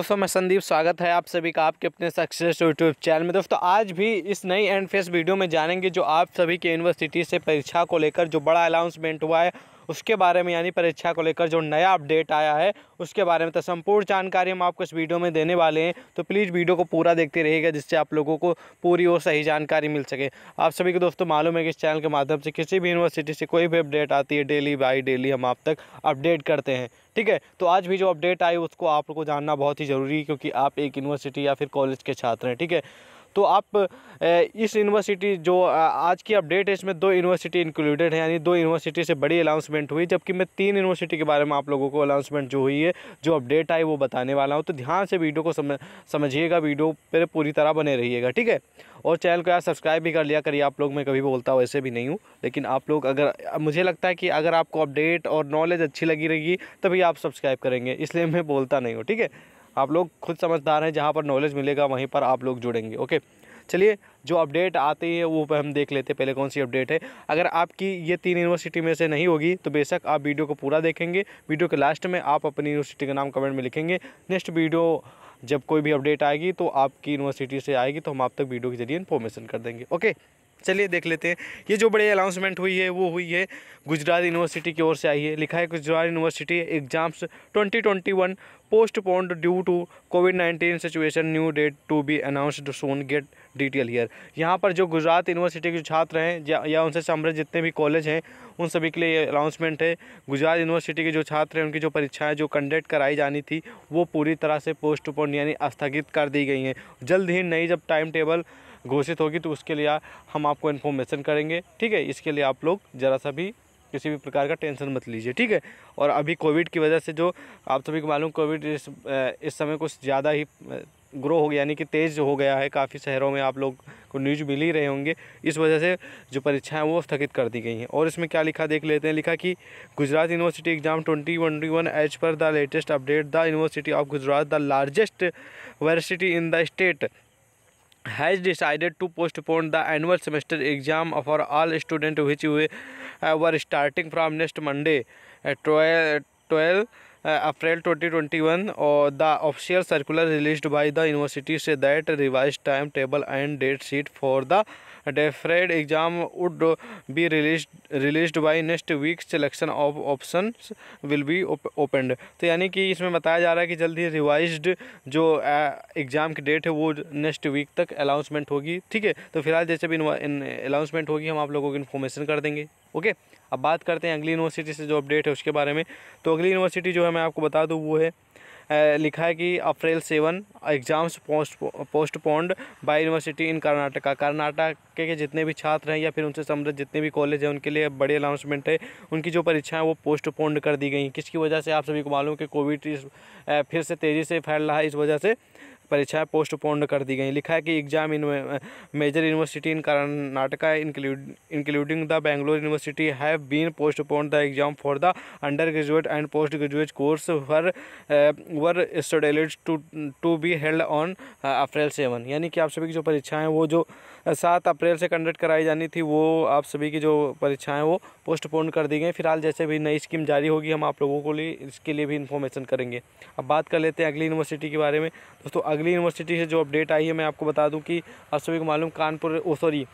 दोस्तों मैं संदीप स्वागत है आप सभी का आपके अपने सक्सेस यूट्यूब चैनल में दोस्तों आज भी इस नई एंड फेस वीडियो में जानेंगे जो आप सभी के यूनिवर्सिटी से परीक्षा को लेकर जो बड़ा अनाउंसमेंट हुआ है उसके बारे में यानी परीक्षा को लेकर जो नया अपडेट आया है उसके बारे में तो संपूर्ण जानकारी हम आपको इस वीडियो में देने वाले हैं तो प्लीज़ वीडियो को पूरा देखते रहेगा जिससे आप लोगों को पूरी और सही जानकारी मिल सके आप सभी को दोस्तों मालूम है कि इस चैनल के माध्यम से किसी भी यूनिवर्सिटी से कोई भी अपडेट आती है डेली बाई डेली हम आप तक अपडेट करते हैं ठीक है तो आज भी जो अपडेट आई उसको आप लोग को जानना बहुत ही ज़रूरी है क्योंकि आप एक यूनिवर्सिटी या फिर कॉलेज के छात्र हैं ठीक है तो आप इस यूनिवर्सिटी जो आज की अपडेट है इसमें दो यूनिवर्सिटी इंक्लूडेड है यानी दो यूनिवर्सिटी से बड़ी अनाउंसमेंट हुई जबकि मैं तीन यूनिवर्सिटी के बारे में आप लोगों को अनाउंसमेंट जो हुई है जो अपडेट आई वो बताने वाला हूँ तो ध्यान से वीडियो को समझ समझिएगा वीडियो पर पूरी तरह बने रहिएगा ठीक है और चैनल को यार सब्सक्राइब भी कर लिया करिए आप लोग मैं कभी बोलता हूँ ऐसे भी नहीं हूँ लेकिन आप लोग अगर मुझे लगता है कि अगर आपको अपडेट और नॉलेज अच्छी लगी रहेगी तभी आप सब्सक्राइब करेंगे इसलिए मैं बोलता नहीं हूँ ठीक है आप लोग खुद समझदार हैं जहाँ पर नॉलेज मिलेगा वहीं पर आप लोग जुड़ेंगे ओके चलिए जो अपडेट आती है वो हम देख लेते हैं पहले कौन सी अपडेट है अगर आपकी ये तीन यूनिवर्सिटी में से नहीं होगी तो बेशक आप वीडियो को पूरा देखेंगे वीडियो के लास्ट में आप अपनी यूनिवर्सिटी का नाम कमेंट में लिखेंगे नेक्स्ट वीडियो जब कोई भी अपडेट आएगी तो आपकी यूनिवर्सिटी से आएगी तो हम आप तक वीडियो के जरिए इन्फॉर्मेशन कर देंगे ओके चलिए देख लेते हैं ये जो बड़ी अनाउंसमेंट हुई है वो हुई है गुजरात यूनिवर्सिटी की ओर से आई है लिखा है Gujarat university exams 2021 postponed due to COVID nineteen situation new date to be announced soon get detail here यहाँ पर जो गुजरात यूनिवर्सिटी के जो छात्र हैं या, या उनसे संबंधित जितने भी कॉलेज हैं उन सभी के लिए ये अनाउंसमेंट है गुजरात यूनिवर्सिटी के जो छात्र हैं उनकी जो परीक्षाएं जो कंडक्ट कराई जानी थी वो पूरी तरह से पोस्टपोन्ड यानी स्थगित कर दी गई हैं जल्द ही नई जब टाइम टेबल घोषित होगी तो उसके लिए हम आपको इन्फॉर्मेशन करेंगे ठीक है इसके लिए आप लोग ज़रा सा भी किसी भी प्रकार का टेंशन मत लीजिए ठीक है और अभी कोविड की वजह से जो आप सभी को मालूम कोविड इस इस समय कुछ ज़्यादा ही ग्रो हो गया यानी कि तेज़ हो गया है काफ़ी शहरों में आप लोग को न्यूज मिल ही रहे होंगे इस वजह से जो परीक्षाएं वो स्थगित कर दी गई हैं और इसमें क्या लिखा देख लेते हैं लिखा कि Gujarat university exam twenty twenty one as per the latest update the university of Gujarat the largest university in the state has decided to postpone the annual semester exam for all student which हुए were starting from next Monday twelve twenty twenty one और the official circular release by the university से that revise time table and date sheet for the deferred exam would be release release by next week selection of option will be opened तो यानी कि इसमें बताया जा रहा है कि जल्द ही रिवाइज जो एग्ज़ाम uh, की डेट है वो नेक्स्ट वीक तक अनाउंसमेंट होगी ठीक है तो फिलहाल जैसे भी अनाउंसमेंट होगी हम आप लोगों को इन्फॉर्मेशन कर देंगे okay अब बात करते हैं अगली यूनिवर्सिटी से जो अपडेट है उसके बारे में तो अगली यूनिवर्सिटी जो है मैं आपको बता दूँ वो है लिखा है कि April seven exams post postponed by university in Karnataka Karnataka के जितने भी छात्र हैं या फिर उनसे संबंधित जितने भी कॉलेज हैं उनके लिए बड़ी अनाउंसमेंट है उनकी जो परीक्षाएं वो पोस्टपोन्ड कर दी गई किसकी वजह से आप सभी को मालूम कि कोविड फिर से तेज़ी से फैल रहा है इस वजह से परीक्षाएँ पोस्टपोन्ड कर दी गई लिखा है कि exam in major university in Karnataka include including the Bangalore university have have been postponed the exam for the undergraduate and postgraduate course were were stated to to be held on April seven यानी कि आप सभी की जो परीक्षाएं वो जो uh, सात अप्रैल से कंडक्ट कराई जानी थी वो आप सभी की जो परीक्षाएं वो पोस्टपोन कर दी गई फिलहाल जैसे भी नई स्कीम जारी होगी हम आप लोगों को लिए इसके लिए भी इन्फॉर्मेशन करेंगे अब बात कर लेते हैं अगली यूनिवर्सिटी के बारे में दोस्तों अगली यूनिवर्सिटी से जो अपडेट आई है मैं आपको बता दूँ कि आप सभी को मालूम Kanpur oh sorry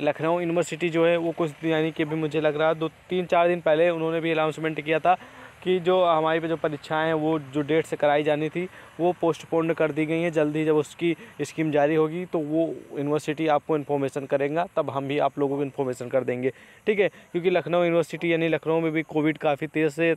Lucknow university जो है वो कुछ यानी कि भी मुझे लग रहा है दो तीन चार दिन पहले उन्होंने भी अनाउंसमेंट किया था कि जो हमारी पे जो परीक्षाएं हैं वो जो डेट से कराई जानी थी वो पोस्टपोन कर दी गई हैं जल्द ही जब उसकी स्कीम जारी होगी तो वो यूनिवर्सिटी आपको इन्फॉर्मेशन करेगा तब हम भी आप लोगों को इन्फॉर्मेशन कर देंगे ठीक है क्योंकि लखनऊ यूनिवर्सिटी यानी लखनऊ में भी कोविड काफ़ी तेज़ से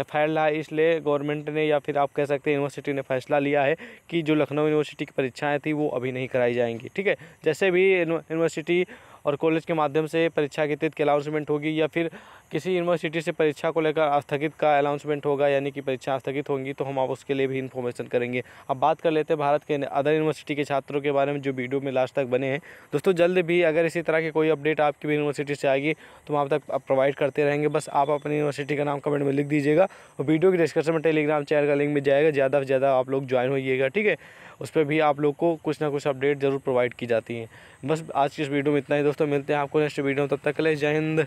फैल रहा है इसलिए गवर्नमेंट ने या फिर आप कह सकते हैं यूनिवर्सिटी ने फैसला लिया है कि जो लखनऊ यूनिवर्सिटी की परीक्षाएँ थी वो अभी नहीं कराई जाएंगी ठीक है जैसे भी यूनिवर्सिटी और कॉलेज के माध्यम से परीक्षा की तहत की अनाउंसमेंट होगी या फिर किसी यूनिवर्सिटी से परीक्षा को लेकर स्थगित का अनाउंसमेंट होगा यानी कि परीक्षा स्थगित होंगी तो हम आप उसके लिए भी इन्फॉर्मेशन करेंगे अब बात कर लेते हैं भारत के अदर यूनिवर्सिटी के छात्रों के बारे में जो वीडियो में लास्ट तक बने हैं दोस्तों जल्द भी अगर इसी तरह की कोई अपडेट आपकी भी यूनिवर्सिटी से आएगी तो हम आप तक प्रोवाइड करते रहेंगे बस आप अपनी यूनिवर्सिटी का नाम कमेंट में लिख दीजिएगा और वीडियो के डिस्क्रिप्शन में टेलीग्राम चैनल का लिंक भी जाएगा ज़्यादा से ज़्यादा आप लोग ज्वाइन होइएगा ठीक है उस पर भी आप लोग को कुछ ना कुछ अपडेट ज़रूर प्रोवाइड की जाती है बस आज की इस वीडियो में इतना ही दोस्तों दोस्तों मिलते हैं आपको नेक्स्ट वीडियो में तब तक के लिए जय हिंद